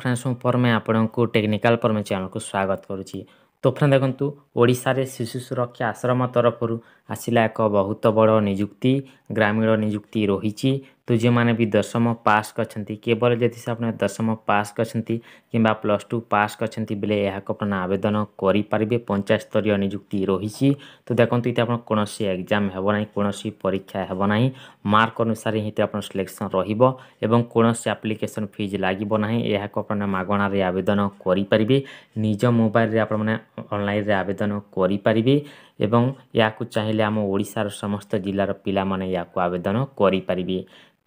friends ମୁଁ ପରମେ ଆପଣଙ୍କୁ technical ପରମେ ଚ୍ୟାନେଲକୁ ସ୍ୱାଗତ କରୁଛି ତ ଫ୍ରେଣ୍ଡ ଦେଖନ୍ତୁ ଓଡ଼ିଶାରେ ଶିଶୁ ସୁରକ୍ଷା ଆଶ୍ରମ ତରଫରୁ ଆସିଲା ଏକ ବହୁତ ବଡ଼ ନିଯୁକ୍ତି ଗ୍ରାମୀଣ ନିଯୁକ୍ତି ରହିଛି तो जो मैंने भी दशम पास करवल जी से आपने दशम पास करछंती प्लस टू पास करछंती बेले यहाँको अपन आवेदन गरिपारे पञ्चायतस्तरीय रही तो देखते ये आप कौन एग्जाम हे कौन परीक्षा हे मार्क अनुसार ही आप सिलेक्शन रोम आप्लिकेसन फिज लगे ना यह আপনার মাগণার আবেদন করে পারে নিজ মোবাইল আপনার অনলাইন আবেদন করে পারে এবং ইয়াকু চাইলে আম ওড়িশার সমস্ত জেলার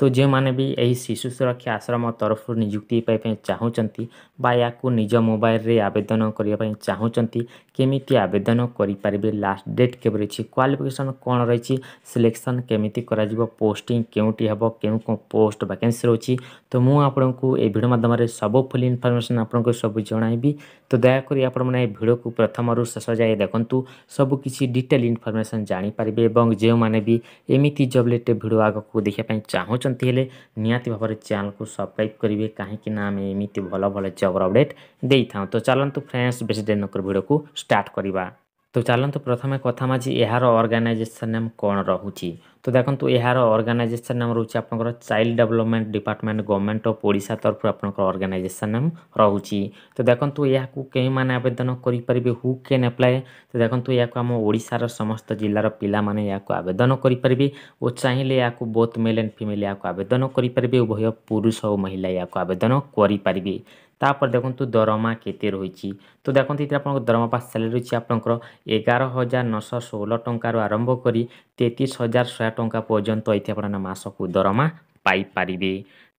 ତ ଯେଉଁମାନେ ବି ଏହି ଶିଶୁ ସୁରକ୍ଷା ଆଶ୍ରମ ତରଫରୁ ନିଯୁକ୍ତି ପାଇବା ପାଇଁ ଚାହୁଁଛନ୍ତି ବା ୟାକୁ ନିଜ ମୋବାଇଲ୍ରେ ଆବେଦନ କରିବା ପାଇଁ ଚାହୁଁଛନ୍ତି କେମିତି ଆବେଦନ କରିପାରିବେ ଲାଷ୍ଟ ଡେଟ୍ କେବେ ରହିଛି କ୍ୱାଲିଫିକେସନ୍ କ'ଣ ରହିଛି ସିଲେକ୍ସନ୍ କେମିତି କରାଯିବ ପୋଷ୍ଟିଂ କେଉଁଠି ହେବ କେଉଁ କେଉଁ ପୋଷ୍ଟ ଭ୍ୟାକେନ୍ସି ରହୁଛି ତ ମୁଁ ଆପଣଙ୍କୁ ଏ ଭିଡ଼ିଓ ମାଧ୍ୟମରେ ସବୁ ଫୁଲ୍ ଇନଫର୍ମେସନ୍ ଆପଣଙ୍କୁ ସବୁ ଜଣାଇବି ତ ଦୟାକରି ଆପଣମାନେ ଏ ଭିଡ଼ିଓକୁ ପ୍ରଥମରୁ ଶେଷ ଯାଏ ଦେଖନ୍ତୁ ସବୁ କିଛି ଡିଟେଲ୍ ଇନଫର୍ମେସନ୍ ଜାଣିପାରିବେ ଏବଂ ଯେଉଁମାନେ ବି ଏମିତି ଜବ୍ ରିଲେଟେଡ଼୍ ଭିଡ଼ିଓ ଆଗକୁ ଦେଖିବା ପାଇଁ ଚାହୁଁଛନ୍ତି ଜାଣିଛନ୍ତି ହେଲେ ନିହାତି ଭାବରେ ଚ୍ୟାନେଲକୁ ସବସ୍କ୍ରାଇବ୍ କରିବେ କାହିଁକିନା ଆମେ ଏମିତି ଭଲ ଭଲ ଜବ୍ର ଅପଡ଼େଟ୍ ଦେଇଥାଉ ତ ଚାଲନ୍ତୁ ଫ୍ରେଣ୍ଡସ୍ ବେଶୀ ଡେରି ନକରି ଭିଡ଼ିଓକୁ ଷ୍ଟାର୍ଟ କରିବା ତ ଚାଲନ୍ତୁ ପ୍ରଥମେ କଥା ମାଝି ଏହାର ଅର୍ଗାନାଇଜେସନ୍ ନେମ୍ କ'ଣ ରହୁଛି তো দেখন্তু ଏହାର ଅର୍ଗାନାଇଜେସନ୍ ନାମ ରହୁଛି ଆପଣଙ୍କର child development department government of Odisha ତରଫରୁ ଆପଣଙ୍କର ଅର୍ଗାନାଇଜେସନ୍ ନାମ ରହୁଛି ତ ଦେଖନ୍ତୁ ଏହାକୁ କେଉଁମାନେ ଆବେଦନ କରିପାରିବେ ହୁ କେନ୍ ଆପ୍ଲାଏ ତ ଦେଖନ୍ତୁ ଏହାକୁ ଆମ ଓଡ଼ିଶାର ସମସ୍ତ ଜିଲ୍ଲାର ପିଲାମାନେ ଏହାକୁ ଆବେଦନ କରିପାରିବେ ଓ ଚାହିଁଲେ ଏହାକୁ ବୋଥ୍ ମେଲ୍ ଆଣ୍ଡ ଫିମେଲ୍ ଏହାକୁ ଆବେଦନ କରିପାରିବେ ଉଭୟ ପୁରୁଷ ଓ ମହିଳା ଏହାକୁ ଆବେଦନ କରିପାରିବେ ତାପରେ ଦେଖନ୍ତୁ ଦରମା କେତେ ରହିଛି ତ ଦେଖନ୍ତୁ ଏଥିରେ ଆପଣଙ୍କ ଦରମା ବା ସାଲାରୀ ରହିଛି ଆପଣଙ୍କର ଏଗାର ହଜାର ନଅଶହ ଷୋହଳ ଟଙ୍କାରୁ ଆରମ୍ଭ କରି ତେତିଶ ହଜାର ଶହେ ଟଙ୍କା ପର୍ଯ୍ୟନ୍ତ ଏଇଠି ଆପଣମାନେ ମାସକୁ ଦରମା ପାଇପାରିବେ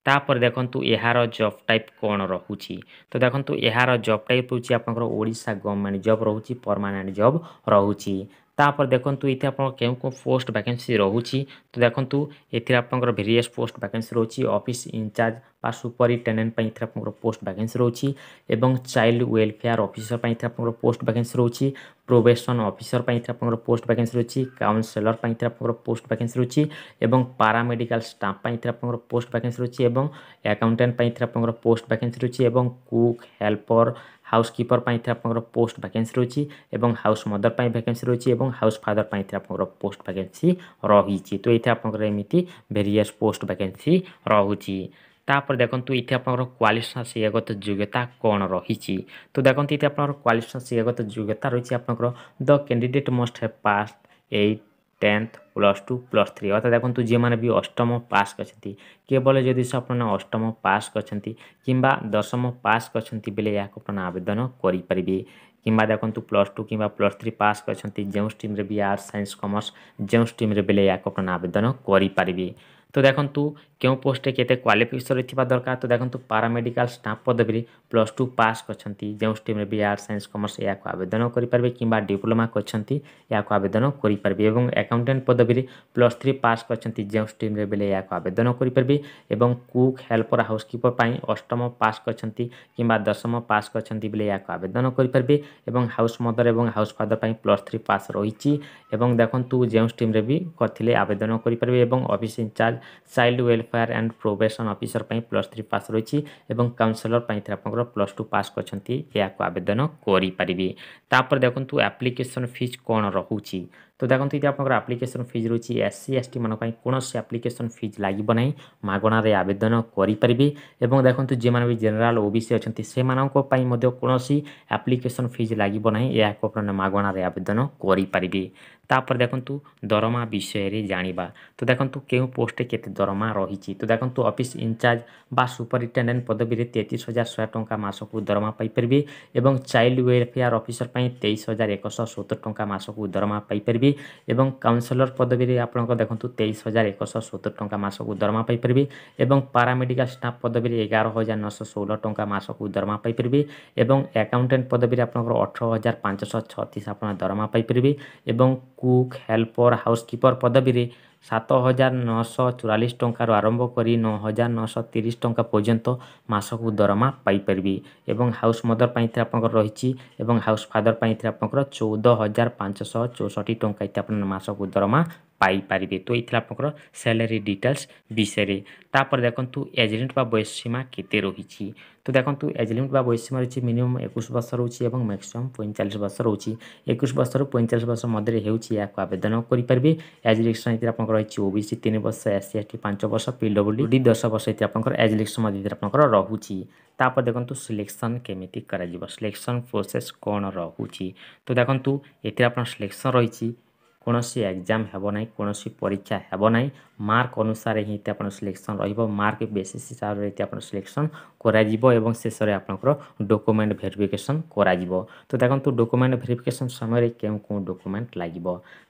ତାପରେ ଦେଖନ୍ତୁ ଏହାର ଜବ୍ ଟାଇପ୍ କ'ଣ ରହୁଛି ତ ଦେଖନ୍ତୁ ଏହାର ଜବ୍ ଟାଇପ୍ ହେଉଛି ଆପଣଙ୍କର ଓଡ଼ିଶା ଗଭର୍ଣ୍ଣମେଣ୍ଟ ଜବ୍ ରହୁଛି ପରମାନେଣ୍ଟ ଜବ୍ ରହୁଛି তাপরে দেখন্তু এতে আপনার কেউ কেউ পোস্ট ভ্যাকেন্সি রয়েছে তো দেখন্তু এতে আপনার ভেরিয়াস পোস্ট ভ্যাকেন্সি রয়েছে অফিস ইনচার্জ বা সুপরিটেডেন্ট পাই এতে আপনার পোস্ট ভ্যাকেন্সি রয়েছে এবং চাইল্ড ওয়েলফেয়ার অফিসর পাই এতে আপনার পোস্ট ভ্যাকেন্সি রয়েছে প্রোবেশন অফিসর পাই এতে আপনার পোস্ট ভ্যাকেন্সি রয়েছে কাউন্সেলর পাই এতে আপনার পোস্ট ভ্যাকেন্সি রয়েছে এবং প্যারামেডিকাল স্টাফ পাই এতে আপনার পোস্ট ভ্যাকেন্সি রয়েছে এবং আকাউন্টান্ট পাই এতে আপনার পোস্ট ভ্যাকেন্সি রয়েছে এবং কুক হেল্পর ହାଉସ୍ କିପର୍ ପାଇଁ ଏଥିରେ ଆପଣଙ୍କର ପୋଷ୍ଟ ଭ୍ୟାକେନ୍ସି ରହିଛି ଏବଂ ହାଉସ୍ ମଦର୍ ପାଇଁ ଭ୍ୟାକେନ୍ସି ରହିଛି ଏବଂ ହାଉସ୍ ଫାଦର୍ ପାଇଁ ଏଥିରେ ଆପଣଙ୍କର ପୋଷ୍ଟ ଭ୍ୟାକେନ୍ସି ରହିଛି ତ ଏଥିରେ ଆପଣଙ୍କର ଏମିତି ଭେରିୟସ୍ ପୋଷ୍ଟ ଭ୍ୟାକେନ୍ସି ରହୁଛି ତାପରେ ଦେଖନ୍ତୁ ଏଠି ଆପଣଙ୍କର କ୍ୱାଲିଫିକେସନ୍ ଶିକ୍ଷାଗତ ଯୋଗ୍ୟତା କ'ଣ ରହିଛି ତ ଦେଖନ୍ତୁ ଏଠି ଆପଣଙ୍କର କ୍ୱାଲିଫିକେସନ୍ ଶିକ୍ଷାଗତ ଯୋଗ୍ୟତା ରହିଛି ଆପଣଙ୍କର the candidate must have pass eight tenth plus two plus three ଅର୍ଥାତ୍ ଦେଖନ୍ତୁ ଯେଉଁମାନେ ବି ଅଷ୍ଟମ ପାସ୍ କରିଛନ୍ତି କେବଳ ଯଦି ଆପଣମାନେ ଅଷ୍ଟମ ପାସ୍ କରିଛନ୍ତି କିମ୍ବା ଦଶମ ପାସ୍ କରିଛନ୍ତି ବେଲେ ଏହାକୁ ଆପଣ ଆବେଦନ କରିପାରିବେ କିମ୍ବା ଦେଖନ୍ତୁ ପ୍ଲସ୍ ଟୁ କିମ୍ବା ପ୍ଲସ୍ ଥ୍ରୀ ପାସ୍ କରିଛନ୍ତି ଯେଉଁ ଷ୍ଟ୍ରିମ୍ରେ ବି ଆର୍ଟ୍ସ ସାଇନ୍ସ କମର୍ସ ଯେଉଁ ଷ୍ଟ୍ରିମ୍ରେ ବେଲେ ଏହାକୁ ଆପଣ ଆବେଦନ କରିପାରିବେ ତ ଦେଖନ୍ତୁ କେଉଁ ପୋଷ୍ଟରେ କେତେ କ୍ୱାଲିଫିକେସନ୍ ଥିବା ଦରକାର ତ ଦେଖନ୍ତୁ ପାରାମେଡ଼ିକାଲ ଷ୍ଟାଫ୍ ପଦବୀରେ ପ୍ଲସ୍ ଟୁ ପାସ୍ କରିଛନ୍ତି ଯେଉଁ ଷ୍ଟ୍ରିମ୍ରେ ବି ଆର୍ଟ୍ସ ସାଇନ୍ସ କମର୍ସ ଏହାକୁ ଆବେଦନ କରିପାରିବେ କିମ୍ବା ଡିପ୍ଲୋମା କରିଛନ୍ତି ଏହାକୁ ଆବେଦନ କରିପାରିବେ ଏବଂ ଆକାଉଣ୍ଟାଣ୍ଟ ପଦବୀରେ ପ୍ଲସ୍ ଥ୍ରୀ ପାସ୍ କରିଛନ୍ତି ଯେଉଁ ଷ୍ଟ୍ରିମ୍ରେ ବେଲେ ଏହାକୁ ଆବେଦନ କରିପାରିବେ ଏବଂ କୁକ୍ ହେଲ୍ପର ହାଉସକିପର ପାଇଁ ଅଷ୍ଟମ ପାସ୍ କରିଛନ୍ତି କିମ୍ବା ଦଶମ ପାସ୍ କରିଛନ୍ତି ବେଲେ ଏହାକୁ ଆବେଦନ କରିପାରିବେ ଏବଂ ହାଉସ୍ ମଦର ଏବଂ ହାଉସ୍ ଫାଦର ପାଇଁ ପ୍ଲସ୍ ଥ୍ରୀ ପାସ୍ ରହିଛି ଏବଂ ଦେଖନ୍ତୁ ଯେଉଁ ଷ୍ଟ୍ରିମ୍ରେ ବି କରିଥିଲେ ଆବେଦନ କରିପାରିବେ ଏବଂ office incharge child welfare and probation officer ପାଇଁ ପ୍ଲସ୍ ଥ୍ରୀ ପାସ୍ ରହିଛି ଏବଂ କାଉନସେଲର ପାଇଁ ଆପଣଙ୍କର ପ୍ଲସ୍ ଟୁ ପାସ୍ କରିଛନ୍ତି ଏହାକୁ ଆବେଦନ କରିପାରିବେ ତାପରେ ଦେଖନ୍ତୁ ଆପ୍ଲିକେସନ୍ ଫିଜ୍ କ'ଣ ରହୁଛି ତ ଦେଖନ୍ତୁ ଏଠି ଆପଣଙ୍କର ଆପ୍ଲିକେସନ୍ ଫିଜ୍ ରହୁଛି ଏସ୍ ସି ଏସ୍ ଟିମାନଙ୍କ ପାଇଁ କୌଣସି ଆପ୍ଲିକେସନ୍ ଫିଜ୍ ଲାଗିବ ନାହିଁ ମାଗଣାରେ ଆବେଦନ କରିପାରିବେ ଏବଂ ଦେଖନ୍ତୁ ଯେଉଁମାନେ ବି ଜେନେରାଲ୍ ଓ ବି ସି ଅଛନ୍ତି ସେମାନଙ୍କ ପାଇଁ ମଧ୍ୟ କୌଣସି ଆପ୍ଲିକେସନ୍ ଫିଜ୍ ଲାଗିବ ନାହିଁ ଏହାକୁ ଆପଣମାନେ ମାଗଣାରେ ଆବେଦନ କରିପାରିବେ ତାପରେ ଦେଖନ୍ତୁ ଦରମା ବିଷୟରେ ଜାଣିବା ତ ଦେଖନ୍ତୁ କେଉଁ ପୋଷ୍ଟରେ କେତେ ଦରମା ରହିଛି ତ ଦେଖନ୍ତୁ ଅଫିସ୍ ଇନଚାର୍ଜ ବା ସୁପରିଟେଣ୍ଡେଣ୍ଟ ପଦବୀରେ ତେତିଶ ହଜାର ଶହେ ଟଙ୍କା ମାସକୁ ଦରମା ପାଇପାରିବେ ଏବଂ ଚାଇଲ୍ଡ ୱେଲଫେୟାର ଅଫିସର ପାଇଁ ତେଇଶ ହଜାର ଏକଶହ ସତୁରି ଟଙ୍କା ମାସକୁ ଦରମା ପାଇପାରିବେ পাইপারে এবং কাউন্সেলর পদবীরে আপনার দেখুন তেইশ হাজার একশ সত্তর টঙ্কা মাসক দরমা পাইপারে এবং পারামেডিকাল স্টাফ পদবীরে এগার হাজার নশ ষোল টঙ্কা মাসক দরমা পাইপারে এবং আকাউন্টেন্ট পদবীরে আপনার অঠর হাজার পাঁচশ ছতিশ আপনার দরমা পাইপারে এবং কুক হেল্পর হাউসকিপর পদবীরে ସାତ ହଜାର ନଅଶହ ଚଉରାଳିଶ ଟଙ୍କାରୁ ଆରମ୍ଭ କରି ନଅ ହଜାର ନଅଶହ ତିରିଶ ଟଙ୍କା ପର୍ଯ୍ୟନ୍ତ ମାସକୁ ଦରମା ପାଇପାରିବି ଏବଂ ହାଉସ୍ ମଦର ପାଇଁ ଥିଲେ ଆପଣଙ୍କର ରହିଛି ଏବଂ ହାଉସ୍ ଫାଦର ପାଇଁ ଥିଲେ ଆପଣଙ୍କର ଚଉଦ ହଜାର ପାଞ୍ଚଶହ ଚଉଷଠି ଟଙ୍କା ଇତି ଆପଣ ମାସକୁ ଦରମା ପାଇପାରିବେ ତ ଏଇ ଥିଲା ଆପଣଙ୍କର ସାଲାରୀ ଡିଟେଲ୍ସ ବିଷୟରେ ତାପରେ ଦେଖନ୍ତୁ ଏଜ୍ ଲିମିଟ୍ ବା ବୟସ ସୀମା କେତେ ରହିଛି তো দেখুন এজ লিমিট বা বয়স সীমা রয়েছে মিনিমম একুশ বর্ষ রয়েছে এবং ম্যাক্সিমম পঁয়চাশ বর্ষ রয়েছে একুশ বর্ষর পঁয়চাশ বর্ষ মধ্যে হচ্ছে এখন আবেদন করে এজ রিলেকশন এতে আপনার রয়েছে ওবিসি তিন বর্ষ এসসি এসটি পাঁচ বর্ষ পিডব্লু ডি দশ বর্ষ এতে আপনার এজ রিলেকশন মধ্যে আপনার রয়েছে তাপরে দেখুন সিলেকশন কেমিতি করা সিলেকশন প্রোসেস কোণ রয়েছে তো দেখুন এতে আপনার সিলেকশন রয়েছে କୌଣସି ଏକ୍ଜାମ୍ ହେବ ନାହିଁ କୌଣସି ପରୀକ୍ଷା ହେବ ନାହିଁ ମାର୍କ ଅନୁସାରେ ହିଁ ଏତେ ଆପଣ ସିଲେକ୍ସନ୍ ରହିବ ମାର୍କ ବେସିସ୍ ହିସାବରେ ଏତେ ଆପଣ ସିଲେକ୍ସନ୍ କରାଯିବ ଏବଂ ଶେଷରେ ଆପଣଙ୍କର ଡକୁମେଣ୍ଟ ଭେରିଫିକେସନ୍ କରାଯିବ ତ ଦେଖନ୍ତୁ ଡକୁମେଣ୍ଟ ଭେରିଫିକେସନ୍ ସମୟରେ କେଉଁ କେଉଁ ଡକୁମେଣ୍ଟ ଲାଗିବ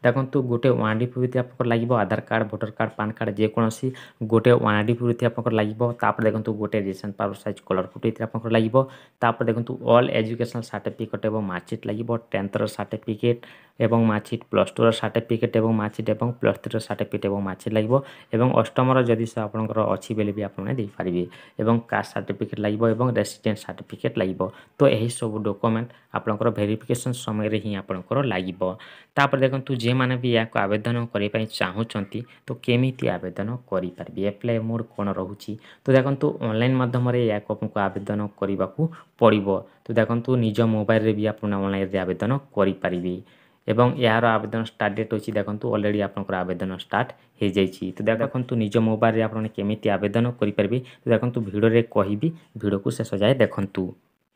ଦେଖନ୍ତୁ ଗୋଟେ ୱାନ୍ ଡି ପି ଆପଣଙ୍କର ଲାଗିବ Aadhaar card voter card PAN card ଯେକୌଣସି ଗୋଟେ ୱାନ୍ ଡି ପି ଆପଣଙ୍କର ଲାଗିବ ତାପରେ ଦେଖନ୍ତୁ ଗୋଟେ ରେସନ୍ ପାୱାର ସାଇଜ୍ କଲର୍ ଫଟୋ ଏଥିରେ ଆପଣଙ୍କର ଲାଗିବ ତାପରେ ଦେଖନ୍ତୁ ଅଲ୍ ଏଜୁକେସନାଲ୍ ସାର୍ଟିଫିକେଟ୍ ଏବଂ ମାର୍କସିଟ୍ ଲାଗିବ ଟେନ୍ଥର ସାର୍ଟିଫିକେଟ୍ ଏବଂ ମାର୍କସିଟ୍ ପ୍ଲସ୍ ଟୁର ସାର୍ଟିଫିକେଟ୍ ଏବଂ ମାର୍କସିଟ୍ ଏବଂ ପ୍ଲସ୍ ଥ୍ରୀର ସାର୍ଟିଫିକେଟ୍ ଏବଂ ମାର୍କସିଟ୍ ଲାଗିବ ଏବଂ ଅଷ୍ଟମର ଯଦି ସେ ଆପଣଙ୍କର ଅଛି ବୋଲି ବି ଆପଣମାନେ ଦେଇପାରିବେ ଏବଂ କାଷ୍ଟ ସାର୍ଟିଫିକେଟ୍ ଲାଗିବ ଏବଂ ରେସିଡେଣ୍ଟ ସାର୍ଟିଫିକେଟ୍ ଲାଗିବ ତ ଏହିସବୁ ଡକୁମେଣ୍ଟ ଆପଣଙ୍କର ଭେରିଫିକେସନ୍ ସମୟରେ ହିଁ ଆପଣଙ୍କର ଲାଗିବ ତାପରେ ଦେଖନ୍ତୁ ଯେମାନେ ବି ଏହାକୁ ଆବେଦନ କରିବା ପାଇଁ ଚାହୁଁଛନ୍ତି ତ କେମିତି ଆବେଦନ କରିପାରିବେ ଆପ୍ଲାଏ ମୋଡ଼ କ'ଣ ରହୁଛି ତ ଦେଖନ୍ତୁ ଅନଲାଇନ୍ ମାଧ୍ୟମରେ ଏହାକୁ ଆପଣଙ୍କୁ ଆବେଦନ କରିବାକୁ ପଡ଼ିବ ତ ଦେଖନ୍ତୁ ନିଜ ମୋବାଇଲରେ ବି ଆପଣ ଅନଲାଇନରେ ଆବେଦନ କରିପାରିବେ এবং ଏହାର ଆବେଦନ ଷ୍ଟାର୍ଟ ଡେଟ୍ ଅଛି ଦେଖନ୍ତୁ ଅଲରେଡ଼ି ଆପଣଙ୍କର ଆବେଦନ ଷ୍ଟାର୍ଟ ହୋଇଯାଇଛି ତ ଦେଖନ୍ତୁ ନିଜ ମୋବାଇଲରେ ଆପଣ କେମିତି ଆବେଦନ କରିପାରିବେ ଦେଖନ୍ତୁ ଭିଡ଼ିଓରେ କହିବି ଭିଡ଼ିଓକୁ ଶେଷ ଯାଏ ଦେଖନ୍ତୁ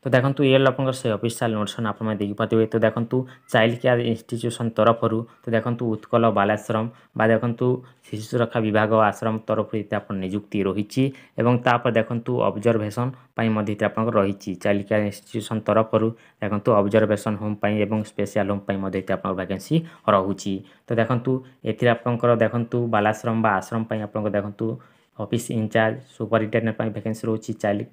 ତ ଦେଖନ୍ତୁ ଏ ଆପଣଙ୍କର ସେ ଅଫିସିଆଲ୍ ନୋଟିସନ୍ ଆପଣମାନେ ଦେଖିପାରୁଥିବେ ତ ଦେଖନ୍ତୁ ଚାଇଲ୍ଡ କେୟାର ଇନଷ୍ଟିଚ୍ୟୁସନ୍ ତରଫରୁ ତ ଦେଖନ୍ତୁ ଉତ୍କଳ ବାଲାଶ୍ରମ ବା ଦେଖନ୍ତୁ ଶିଶୁ ସୁରକ୍ଷା ବିଭାଗ ଆଶ୍ରମ ତରଫରୁ ଏତେ ଆପଣ ନିଯୁକ୍ତି ରହିଛି ଏବଂ ତାପରେ ଦେଖନ୍ତୁ ଅବଜର୍ଭେସନ୍ ପାଇଁ ମଧ୍ୟ ଏଥିରେ ଆପଣଙ୍କର ରହିଛି ଚାଇଲ୍ଡ କେୟାର ଇନଷ୍ଟିଚ୍ୟୁସନ୍ ତରଫରୁ ଦେଖନ୍ତୁ ଅବଜର୍ଭେସନ୍ ହୋମ୍ ପାଇଁ ଏବଂ ସ୍ପେଶିଆଲ୍ ହୋମ୍ ପାଇଁ ମଧ୍ୟ ଏଥିରେ ଆପଣଙ୍କର ଭ୍ୟାକେନ୍ସି ରହୁଛି ତ ଦେଖନ୍ତୁ ଏଥିରେ ଆପଣଙ୍କର ଦେଖନ୍ତୁ ବାଲାଶ୍ରମ ବା ଆଶ୍ରମ ପାଇଁ ଆପଣଙ୍କର ଦେଖନ୍ତୁ ଅଫିସ୍ ଇନଚାର୍ଜ ସୁପରିଟେଣ୍ଡେଣ୍ଟ ପାଇଁ ଭ୍ୟାକେନ୍ସି ରହୁଛି child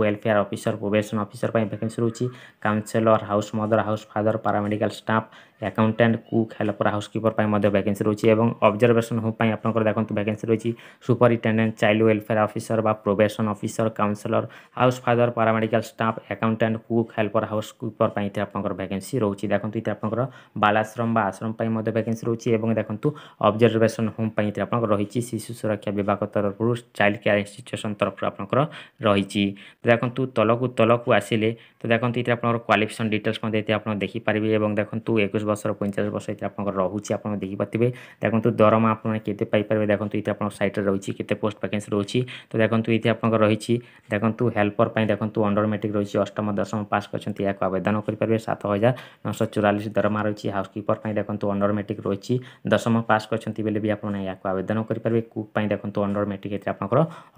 welfare officer probation officer ପାଇଁ ଭ୍ୟାକେନ୍ସି ରହୁଛି counsellor house mother house father paramedical staff accountant cook helper housekeeper ପାଇଁ ମଧ୍ୟ ଭ୍ୟାକେନ୍ସି ରହୁଛି ଏବଂ ଅବଜରଭେସନ୍ ହୋମ୍ ପାଇଁ ଆପଣଙ୍କର ଦେଖନ୍ତୁ ଭ୍ୟାକେନ୍ସି ରହିଛି ସୁପରିଟେଣ୍ଡେଣ୍ଟ ଚାଇଲ୍ଡ ୱେଲଫେୟାର ଅଫିସର ବା probation officer counsellor house father paramedical staff accountant cook helper housekeeper ପାଇଁ ଏଥିରେ ଆପଣଙ୍କର ଭ୍ୟାକେନ୍ସି ରହୁଛି ଦେଖନ୍ତୁ ଏଥିରେ ଆପଣଙ୍କର ବାଲାଶ୍ରମ ବା ଆଶ୍ରମ ପାଇଁ ମଧ୍ୟ ଭ୍ୟାକେନ୍ସି ରହୁଛି ଏବଂ ଦେଖନ୍ତୁ ଅବଜରଭେସନ୍ ହୋମ୍ ପାଇଁ ଏଥିରେ ଆପଣଙ୍କର ରହିଛି ଶିଶୁ ସୁରକ୍ଷା ବିଭାଗ ତରଫରୁ ଚାଇଲ୍ଡ କେୟାର ଇନଷ୍ଟିଚ୍ୟୁସନ୍ ତରଫରୁ ଆପଣଙ୍କର ରହିଛି দেখন্তু তলকু তলকু আসিলে তো দেখন্তু এতে আপনার কোয়ালিফিকেসন ডিটেলস এতে আপনার দেখিপারে এবং দেখন্তু একুশ বর্ষর পঞ্চাশ বর্ষ এতে আপনার রয়েছে আপনার দেখিপারে দেখন্তু দরমা আপনার কেতে পাইপারে দেখন্তু এতে আপনার সাইট্রে রয়েছে কেতে পোস্ট ভ্যাকেন্সি রয়েছে তো দেখন্তু এতে আপনার রয়েছে দেখন্তু হেল্পর পাই দেখন্তু অন্ডর মেট্রিক রয়েছে অষ্টম দশম পাস করছেন ইয়াকে আবেদন করিপারে সাত হাজার নশো চৌরাশ দরমা রয়েছে হাউসকিপর পাই দেখন্তু অন্ডর মেট্রিক রয়েছে দশম পাস করছেন বেলে বি আপনার ইয়াকে আবেদন করিপারে কুক পাই দেখন্তু অন্ডর মেট্রিক এতে আপনার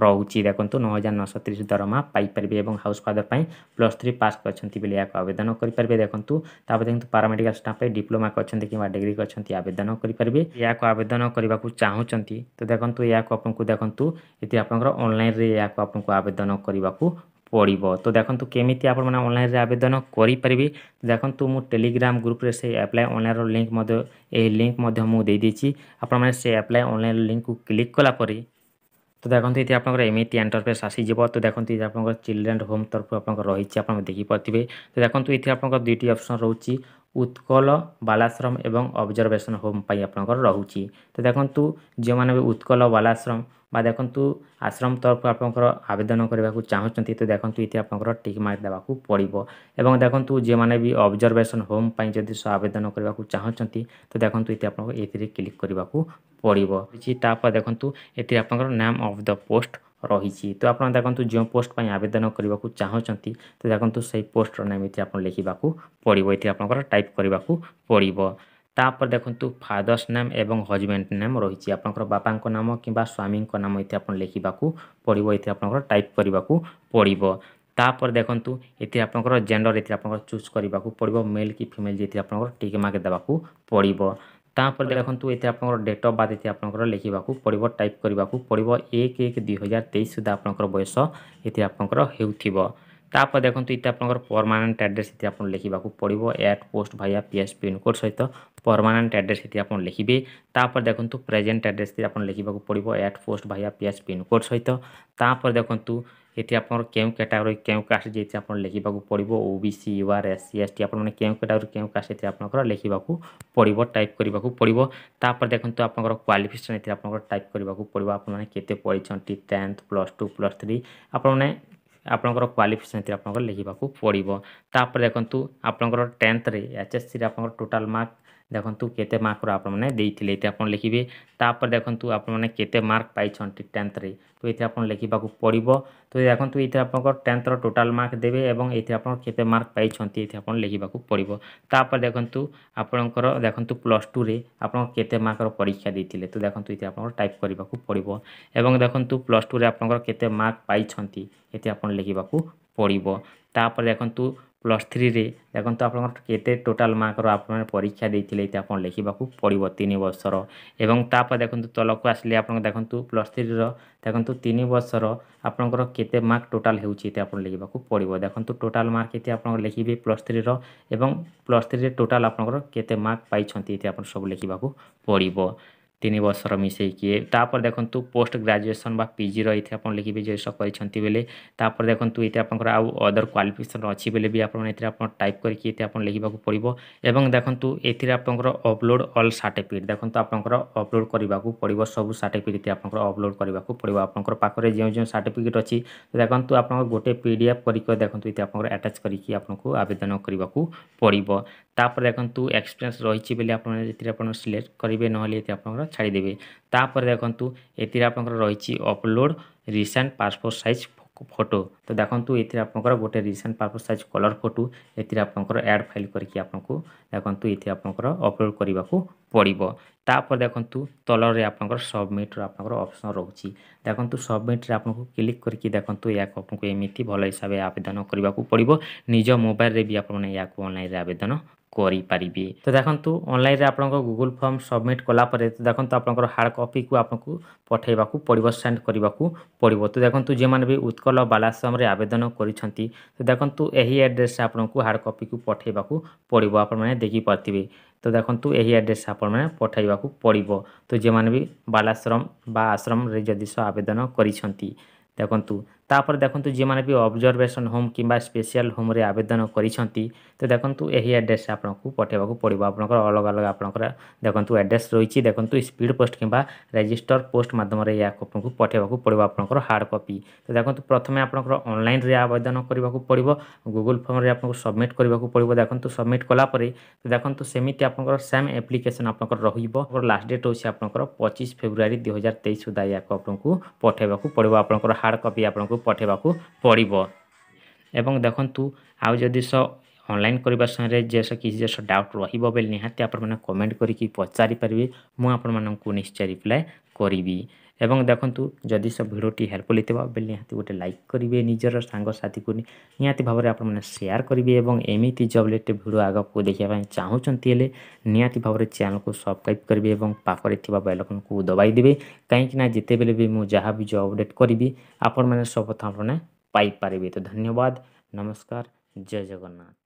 রয়েছে দেখন্তু নয় হাজার নশো তিরিশ দরমা পাই ପାଇପାରିବେ ଏବଂ ହାଉସ୍ ଫାଦର ପାଇଁ ପ୍ଲସ୍ ଥ୍ରୀ ପାସ୍ କରିଛନ୍ତି ବୋଲି ଏହାକୁ ଆବେଦନ କରିପାରିବେ ଦେଖନ୍ତୁ ତାପରେ ଦେଖନ୍ତୁ ପାରାମେଡ଼ିକାଲ ଷ୍ଟାଫ୍ ପାଇଁ ଡିପ୍ଲୋମା କରିଛନ୍ତି କିମ୍ବା ଡିଗ୍ରୀ କରିଛନ୍ତି ଆବେଦନ କରିପାରିବେ ଏହାକୁ ଆବେଦନ କରିବାକୁ ଚାହୁଁଛନ୍ତି ତ ଦେଖନ୍ତୁ ଏହାକୁ ଆପଣଙ୍କୁ ଦେଖନ୍ତୁ ଏଥିରେ ଆପଣଙ୍କର ଅନଲାଇନ୍ରେ ଏହାକୁ ଆପଣଙ୍କୁ ଆବେଦନ କରିବାକୁ ପଡ଼ିବ ତ ଦେଖନ୍ତୁ କେମିତି ଆପଣମାନେ ଅନଲାଇନ୍ରେ ଆବେଦନ କରିପାରିବେ ଦେଖନ୍ତୁ ମୁଁ ଟେଲିଗ୍ରାମ ଗ୍ରୁପ୍ରେ ସେ ଆପ୍ଲାଏ ଅନଲାଇନ୍ର ଲିଙ୍କ୍ ମଧ୍ୟ ଏହି ଲିଙ୍କ୍ ମଧ୍ୟ ମୁଁ ଦେଇଦେଇଛି ଆପଣମାନେ ସେ ଆପ୍ଲାଏ ଅନଲାଇନ୍ ଲିଙ୍କ୍କୁ କ୍ଲିକ୍ କଲା ପରେ ତ ଦେଖନ୍ତୁ ଏଠି ଆପଣଙ୍କର ଏମିତି ଏଣ୍ଟରଫେସ୍ ଆସିଯିବ ତ ଦେଖନ୍ତୁ ଏଠି ଆପଣଙ୍କର ଚିଲ୍ଡ୍ରେନ୍ ହୋମ୍ ତରଫରୁ ଆପଣଙ୍କର ରହିଛି ଆପଣ ଦେଖିପାରୁଥିବେ ତ ଦେଖନ୍ତୁ ଏଠି ଆପଣଙ୍କର ଦୁଇଟି ଅପସନ୍ ରହୁଛି ଉତ୍କଳ ବାଲାଶ୍ରମ ଏବଂ ଅବଜର୍ଭେସନ୍ ହୋମ୍ ପାଇଁ ଆପଣଙ୍କର ରହୁଛି ତ ଦେଖନ୍ତୁ ଯେଉଁମାନେ ବି ଉତ୍କଳ ବାଲାଶ୍ରମ ବା ଦେଖନ୍ତୁ ଆଶ୍ରମ ତରଫରୁ ଆପଣଙ୍କର ଆବେଦନ କରିବାକୁ ଚାହୁଁଛନ୍ତି ତ ଦେଖନ୍ତୁ ଏଠି ଆପଣଙ୍କର ଟିକ୍ ମାର୍କ ଦେବାକୁ ପଡ଼ିବ ଏବଂ ଦେଖନ୍ତୁ ଯେଉଁମାନେ ବି ଅବଜର୍ଭେସନ୍ ହୋମ୍ ପାଇଁ ଯଦି ଆବେଦନ କରିବାକୁ ଚାହୁଁଛନ୍ତି ତ ଦେଖନ୍ତୁ ଏଠି ଆପଣଙ୍କୁ ଏଥିରେ କ୍ଲିକ୍ କରିବାକୁ ପଡ଼ିବ କିଛି ତାପରେ ଦେଖନ୍ତୁ ଏଥିରେ ଆପଣଙ୍କର ନେମ୍ ଅଫ୍ ଦ ପୋଷ୍ଟ ରହିଛି ତ ଆପଣ ଦେଖନ୍ତୁ ଯେଉଁ ପୋଷ୍ଟ ପାଇଁ ଆବେଦନ କରିବାକୁ ଚାହୁଁଛନ୍ତି ତ ଦେଖନ୍ତୁ ସେଇ ପୋଷ୍ଟର ନେମ୍ ଏଠି ଆପଣ ଲେଖିବାକୁ ପଡ଼ିବ ଏଠି ଆପଣଙ୍କର ଟାଇପ୍ କରିବାକୁ ପଡ଼ିବ তাপরে দেখুন ফাদর্স নেম এবং হজবেন্ড নেম রয়েছে আপনার বাপাঙ্ক নাম কিংবা স্বামীঙ্ক নাম এতে আপনার লেখা পড়ব এতে আপনার টাইপ করা পড়ব তাপরে দেখুন এতে আপনার জেন্ডর এতে আপনার চুজ করা পড়ব মেল কি ফিমেল যেতে আপনার টিক মার্ক দেওয়া পড়ব তাপরে দেখুন এতে আপনার ডেট অফ বার্থ এতে আপনার লেখা পড়ব টাইপ করা পড়ব এক এক দুই হাজার তেইশ সুদ্ধা আপনার বয়স এতে আপনার হেউথিব ତାପରେ ଦେଖନ୍ତୁ ଏତେ ଆପଣଙ୍କର ପରମାନେଣ୍ଟ ଆଡ଼୍ରେସ୍ ଏଠି ଆପଣ ଲେଖିବାକୁ ପଡ଼ିବ at post via P S PIN code ସହିତ ପରମାନେଣ୍ଟ ଆଡ଼୍ରେସ୍ ଏଠି ଆପଣ ଲେଖିବେ ତାପରେ ଦେଖନ୍ତୁ ପ୍ରେଜେଣ୍ଟ ଆଡ଼୍ରେସ୍ ଆପଣ ଲେଖିବାକୁ ପଡ଼ିବ at post via P S PIN code ସହିତ ତାପରେ ଦେଖନ୍ତୁ ଏଠି ଆପଣଙ୍କର କେଉଁ କ୍ୟାଟାଗୋରୀ କେଉଁ କାଷ୍ଟ ଯାଇଛି ଆପଣ ଲେଖିବାକୁ ପଡ଼ିବ O B C U R S C S T ଆପଣମାନେ କେଉଁ କ୍ୟାଟାଗୋରୀ କେଉଁ କାଷ୍ଟ ଏଥିରେ ଆପଣଙ୍କର ଲେଖିବାକୁ ପଡ଼ିବ ଟାଇପ୍ କରିବାକୁ ପଡ଼ିବ ତାପରେ ଦେଖନ୍ତୁ ଆପଣଙ୍କର କ୍ୱାଲିଫିକେସନ୍ ଏଥିରେ ଆପଣଙ୍କର ଟାଇପ୍ କରିବାକୁ ପଡ଼ିବ ଆପଣମାନେ କେତେ ପଢ଼ିଛନ୍ତି tenth plus two plus three ଆପଣମାନେ ଆପଣଙ୍କର କ୍ୱାଲିଫିକେସନ୍ ଆପଣଙ୍କର ଲେଖିବାକୁ ପଡ଼ିବ ତାପରେ ଦେଖନ୍ତୁ ଆପଣଙ୍କର ଟେନ୍ଥରେ ଏଚ୍ଏସ୍ସିରେ ଆପଣଙ୍କର ଟୋଟାଲ୍ ମାର୍କ ଦେଖନ୍ତୁ କେତେ ମାର୍କର ଆପଣମାନେ ଦେଇଥିଲେ ଏଠି ଆପଣ ଲେଖିବେ ତାପରେ ଦେଖନ୍ତୁ ଆପଣମାନେ କେତେ ମାର୍କ ପାଇଛନ୍ତି ଟେନ୍ଥରେ ତ ଏଥିରେ ଆପଣ ଲେଖିବାକୁ ପଡ଼ିବ ତ ଦେଖନ୍ତୁ ଏଇଥିରେ ଆପଣଙ୍କର ଟେନ୍ଥର ଟୋଟାଲ୍ ମାର୍କ ଦେବେ ଏବଂ ଏଥିରେ ଆପଣ କେତେ ମାର୍କ ପାଇଛନ୍ତି ଏଥିରେ ଆପଣ ଲେଖିବାକୁ ପଡ଼ିବ ତାପରେ ଦେଖନ୍ତୁ ଆପଣଙ୍କର ଦେଖନ୍ତୁ ପ୍ଲସ୍ ଟୁରେ ଆପଣ କେତେ ମାର୍କର ପରୀକ୍ଷା ଦେଇଥିଲେ ତ ଦେଖନ୍ତୁ ଏଥିରେ ଆପଣଙ୍କର ଟାଇପ୍ କରିବାକୁ ପଡ଼ିବ ଏବଂ ଦେଖନ୍ତୁ ପ୍ଲସ୍ ଟୁରେ ଆପଣଙ୍କର କେତେ ମାର୍କ ପାଇଛନ୍ତି ଏଥିରେ ଆପଣ ଲେଖିବାକୁ ପଡ଼ିବ ତାପରେ ଦେଖନ୍ତୁ ପ୍ଲସ୍ ଥ୍ରୀରେ ଦେଖନ୍ତୁ ଆପଣଙ୍କର କେତେ ଟୋଟାଲ୍ ମାର୍କର ଆପଣମାନେ ପରୀକ୍ଷା ଦେଇଥିଲେ ଏଇଠି ଆପଣ ଲେଖିବାକୁ ପଡ଼ିବ ତିନି ବର୍ଷର ଏବଂ ତାପରେ ଦେଖନ୍ତୁ ତଳକୁ ଆସିଲେ ଆପଣ ଦେଖନ୍ତୁ ପ୍ଲସ୍ ଥ୍ରୀର ଦେଖନ୍ତୁ ତିନି ବର୍ଷର ଆପଣଙ୍କର କେତେ ମାର୍କ ଟୋଟାଲ୍ ହେଉଛି ଏଠି ଆପଣ ଲେଖିବାକୁ ପଡ଼ିବ ଦେଖନ୍ତୁ ଟୋଟାଲ୍ ମାର୍କ ଏଠି ଆପଣ ଲେଖିବେ ପ୍ଲସ୍ ଥ୍ରୀର ଏବଂ ପ୍ଲସ୍ ଥ୍ରୀରେ ଟୋଟାଲ୍ ଆପଣଙ୍କର କେତେ ମାର୍କ ପାଇଛନ୍ତି ଏଠି ଆପଣ ସବୁ ଲେଖିବାକୁ ପଡ଼ିବ ତିନି ବର୍ଷର ମିଶାଇକି ତାପରେ ଦେଖନ୍ତୁ ପୋଷ୍ଟ ଗ୍ରାଜୁଏସନ୍ ବା ପିଜିର ଏଇଠି ଆପଣ ଲେଖିବେ ଜ୍ୟେଷ୍ଠ କରିଛନ୍ତି ବୋଲେ ତାପରେ ଦେଖନ୍ତୁ ଏଇଠି ଆପଣଙ୍କର ଆଉ ଅଦର କ୍ୱାଲିଫିକେସନ୍ ଅଛି ବୋଲେ ବି ଆପଣ ଏଥିରେ ଆପଣ ଟାଇପ୍ କରିକି ଏଠି ଆପଣ ଲେଖିବାକୁ ପଡ଼ିବ ଏବଂ ଦେଖନ୍ତୁ ଏଥିରେ ଆପଣଙ୍କର ଅପଲୋଡ଼ ଅଲ୍ ସାର୍ଟିଫିକେଟ୍ ଦେଖନ୍ତୁ ଆପଣଙ୍କର ଅପଲୋଡ଼ କରିବାକୁ ପଡ଼ିବ ସବୁ ସାର୍ଟିଫିକେଟ୍ ଏଥିରେ ଆପଣଙ୍କର ଅପଲୋଡ଼ କରିବାକୁ ପଡ଼ିବ ଆପଣଙ୍କର ପାଖରେ ଯେଉଁ ଯେଉଁ ସାର୍ଟିଫିକେଟ୍ ଅଛି ଦେଖନ୍ତୁ ଆପଣଙ୍କର ଗୋଟେ ପି ଡି ଏଫ୍ କରିକି ଦେଖନ୍ତୁ ଏଠି ଆପଣଙ୍କର ଆଟାଚ୍ କରିକି ଆପଣଙ୍କୁ ଆବେଦନ କରିବାକୁ ପଡ଼ିବ ତାପରେ ଦେଖନ୍ତୁ ଏକ୍ସପିରିଏନ୍ସ ରହିଛି ବୋଲି ଆପଣ ଏଥିରେ ଆପଣ ସିଲେକ୍ଟ କରିବେ ନହେଲେ ଏଠି ଆପଣଙ୍କର ଛାଡ଼ିଦେବେ ତାପରେ ଦେଖନ୍ତୁ ଏଥିରେ ଆପଣଙ୍କର ରହିଛି upload recent passport size photo ତ ଦେଖନ୍ତୁ ଏଥିରେ ଆପଣଙ୍କର ଗୋଟେ recent passport size colour photo ଏଥିରେ ଆପଣଙ୍କର ଆଡ଼୍ ଫାଇଲ୍ କରିକି ଆପଣଙ୍କୁ ଦେଖନ୍ତୁ ଏଥିରେ ଆପଣଙ୍କର ଅପଲୋଡ଼ କରିବାକୁ ପଡ଼ିବ ତାପରେ ଦେଖନ୍ତୁ ତଳରେ ଆପଣଙ୍କର ସବମିଟ୍ର ଆପଣଙ୍କର ଅପସନ୍ ରହୁଛି ଦେଖନ୍ତୁ ସବମିଟ୍ରେ ଆପଣଙ୍କୁ କ୍ଲିକ୍ କରିକି ଦେଖନ୍ତୁ ଏହାକୁ ଆପଣଙ୍କୁ ଏମିତି ଭଲ ହିସାବରେ ଆବେଦନ କରିବାକୁ ପଡ଼ିବ ନିଜ ମୋବାଇଲରେ ବି ଆପଣମାନେ ଏହାକୁ ଅନଲାଇନ୍ରେ ଆବେଦନ କରିପାରିବେ ତ ଦେଖନ୍ତୁ ଅନଲାଇନ୍ରେ ଆପଣଙ୍କ ଗୁଗୁଲ୍ ଫର୍ମ ସବମିଟ୍ କଲା ପରେ ତ ଦେଖନ୍ତୁ ଆପଣଙ୍କର ହାର୍ଡ଼ କପିକୁ ଆପଣଙ୍କୁ ପଠାଇବାକୁ ପଡ଼ିବ ସେଣ୍ଡ କରିବାକୁ ପଡ଼ିବ ତ ଦେଖନ୍ତୁ ଯେଉଁମାନେ ବି ଉତ୍କଳ ବାଲାଶ୍ରମରେ ଆବେଦନ କରିଛନ୍ତି ତ ଦେଖନ୍ତୁ ଏହି ଆଡ୍ରେସ୍ରେ ଆପଣଙ୍କୁ ହାର୍ଡ଼ କପିକୁ ପଠାଇବାକୁ ପଡ଼ିବ ଆପଣମାନେ ଦେଖିପାରୁଥିବେ ତ ଦେଖନ୍ତୁ ଏହି ଆଡ୍ରେସ୍ ଆପଣମାନେ ପଠାଇବାକୁ ପଡ଼ିବ ତ ଯେଉଁମାନେ ବି ବାଲାଶ୍ରମ ବା ଆଶ୍ରମରେ ଯଦି ଆବେଦନ କରିଛନ୍ତି ଦେଖନ୍ତୁ তাপরে দেখন্তু যেমানে বি অবজরভেশন হোম কিংবা স্পেশাল হোমরে আবেদন করেছেন তো দেখন্তু এই আড্রেস আপনার পঠাইবা পড়ব আপনার অলগা অলগা আপনার দেখন্তু আড্রেস রয়েছে দেখন্তু স্পিড পোস্ট কিংবা রেজিষ্টর পোস্ট মাধ্যমে এই আপনার পঠাইবা পড়ব আপনার হার্ড কপি তো দেখন্তু প্রথমে আপনার অনলাইনরে আবেদন করা পড়ব গুগল ফর্মরে আপনার সবমিট করা পড়ব দেখন্তু সবমিট কলাপরে তো দেখন্তু সেমিটি আপনার সেম আপ্লিকেসন আপনার রহব লাস্ট ডেট হচ্ছে আপনার পঁচিশ ফেব্রুয়ারি দুই হাজার তেইশ সুদ্ধা ইয়াকে আপনার পঠাইবা পড়ব আপনার হার্ড কপি আপনার ପଠାଇବାକୁ ପଡ଼ିବ ଏବଂ ଦେଖନ୍ତୁ ଆଉ ଯଦି অনলাইন করিবা সনেরে যেসা কি যেসা ডাউট রহিবো বেল নিহতি আপৰমনে কমেন্ট কৰি কি পচாரி পৰবি মই আপোনমানক নিশ্চয় রিপ্লাই কৰিবি এবং দেখন্তু যদি সব ভিডিওটি হেল্পফুল হতিবা বেল নিহতি গটে লাইক কৰিবি নিজৰ সাঙ্গ সাথিকনি নিয়াতি ভাবৰে আপোনমনে শেয়ার কৰিবি এবং এমইটি জব লেট ভিডিও আগআপকো দেখিব পাই চাওচন্তিলে নিয়াতি ভাবৰে চানেলক সাবস্ক্রাইব কৰিবি এবং পাফৰি থিবা বেলকনক দবাই দিবি কাইক না জিতেবেলে বি মই জহাবি জব আপডেট কৰিবি আপোনমনে সবত আপনে পাই পৰিবি ত ধন্যবাদ নমস্কার জয় জগন্নাথ